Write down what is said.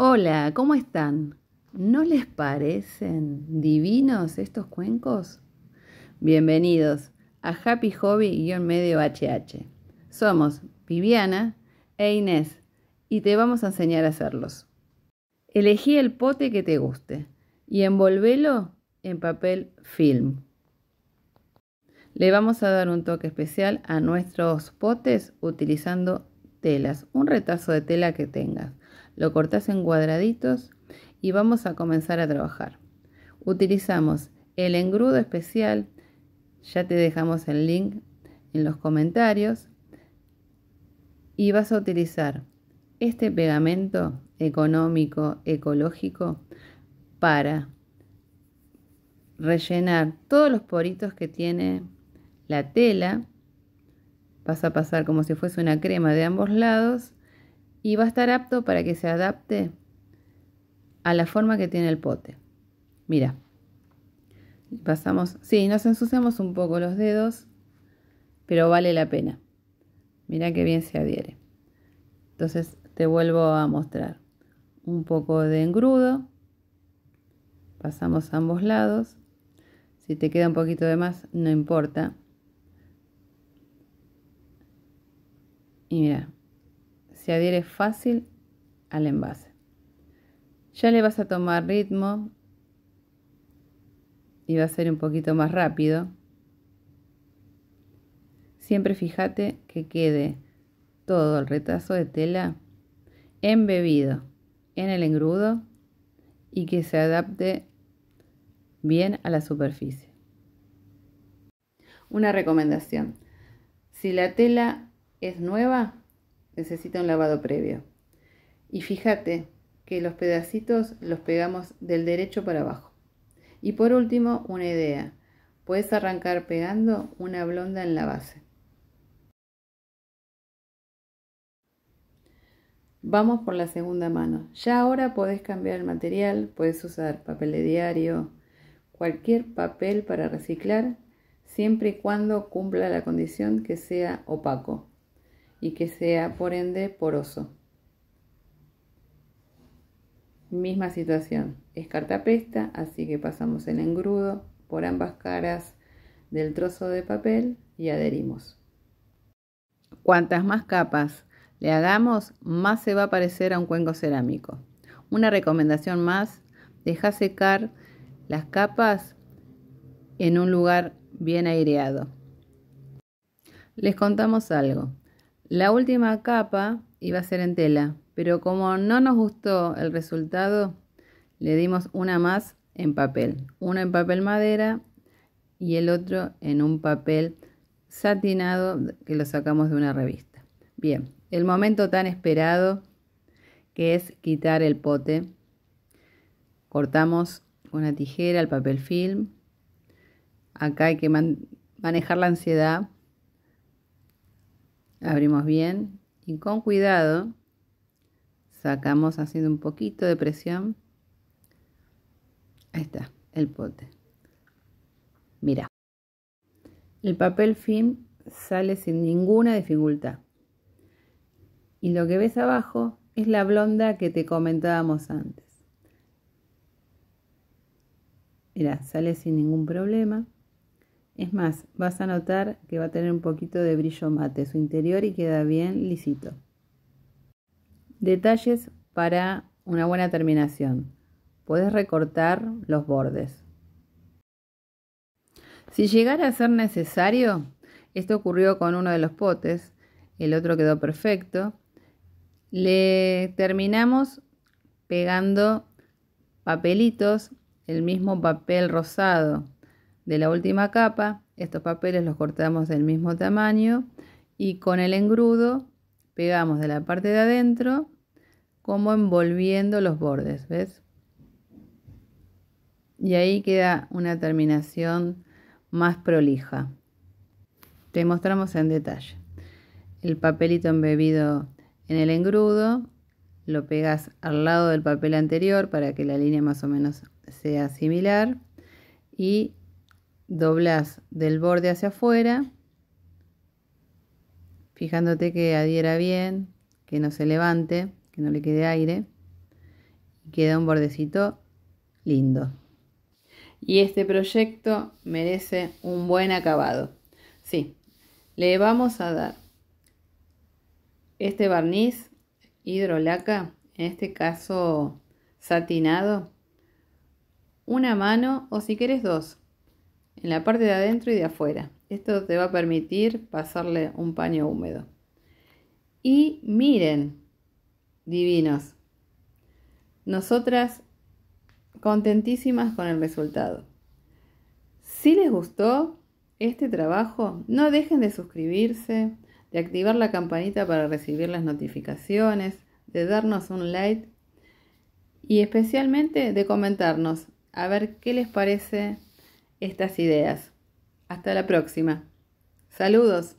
Hola, ¿cómo están? ¿No les parecen divinos estos cuencos? Bienvenidos a Happy Hobby-Medio HH. Somos Viviana e Inés y te vamos a enseñar a hacerlos. Elegí el pote que te guste y envolvelo en papel film. Le vamos a dar un toque especial a nuestros potes utilizando telas, un retazo de tela que tengas lo cortas en cuadraditos y vamos a comenzar a trabajar. Utilizamos el engrudo especial, ya te dejamos el link en los comentarios, y vas a utilizar este pegamento económico, ecológico, para rellenar todos los poritos que tiene la tela. Vas a pasar como si fuese una crema de ambos lados y va a estar apto para que se adapte a la forma que tiene el pote. Mira, pasamos, sí, nos ensuciamos un poco los dedos, pero vale la pena. Mira qué bien se adhiere. Entonces te vuelvo a mostrar un poco de engrudo, pasamos a ambos lados. Si te queda un poquito de más, no importa. Y mira, se adhiere fácil al envase. Ya le vas a tomar ritmo y va a ser un poquito más rápido. Siempre fíjate que quede todo el retazo de tela embebido en el engrudo y que se adapte bien a la superficie. Una recomendación. Si la tela es nueva, necesita un lavado previo. Y fíjate que los pedacitos los pegamos del derecho para abajo. Y por último, una idea. Puedes arrancar pegando una blonda en la base. Vamos por la segunda mano. Ya ahora podés cambiar el material, puedes usar papel de diario, cualquier papel para reciclar, siempre y cuando cumpla la condición que sea opaco y que sea por ende poroso. Misma situación, es cartapesta, así que pasamos el engrudo por ambas caras del trozo de papel y adherimos. Cuantas más capas le hagamos, más se va a parecer a un cuenco cerámico. Una recomendación más, deja secar las capas en un lugar bien aireado. Les contamos algo. La última capa iba a ser en tela, pero como no nos gustó el resultado, le dimos una más en papel. Una en papel madera y el otro en un papel satinado que lo sacamos de una revista. Bien, el momento tan esperado que es quitar el pote. Cortamos una tijera el papel film. Acá hay que manejar la ansiedad Abrimos bien y con cuidado sacamos haciendo un poquito de presión. Ahí está, el pote. Mira, el papel film sale sin ninguna dificultad. Y lo que ves abajo es la blonda que te comentábamos antes. Mira, sale sin ningún problema. Es más, vas a notar que va a tener un poquito de brillo mate su interior y queda bien lisito. Detalles para una buena terminación. Puedes recortar los bordes. Si llegara a ser necesario, esto ocurrió con uno de los potes, el otro quedó perfecto, le terminamos pegando papelitos, el mismo papel rosado de la última capa. Estos papeles los cortamos del mismo tamaño y con el engrudo pegamos de la parte de adentro como envolviendo los bordes, ¿ves? Y ahí queda una terminación más prolija. Te mostramos en detalle. El papelito embebido en el engrudo lo pegas al lado del papel anterior para que la línea más o menos sea similar y doblas del borde hacia afuera, fijándote que adhiera bien, que no se levante, que no le quede aire, queda un bordecito lindo. Y este proyecto merece un buen acabado. Sí, le vamos a dar este barniz hidrolaca, en este caso satinado, una mano o si quieres dos, en la parte de adentro y de afuera. Esto te va a permitir pasarle un paño húmedo. Y miren, divinos, nosotras contentísimas con el resultado. Si les gustó este trabajo, no dejen de suscribirse, de activar la campanita para recibir las notificaciones, de darnos un like y especialmente de comentarnos a ver qué les parece estas ideas. Hasta la próxima. Saludos.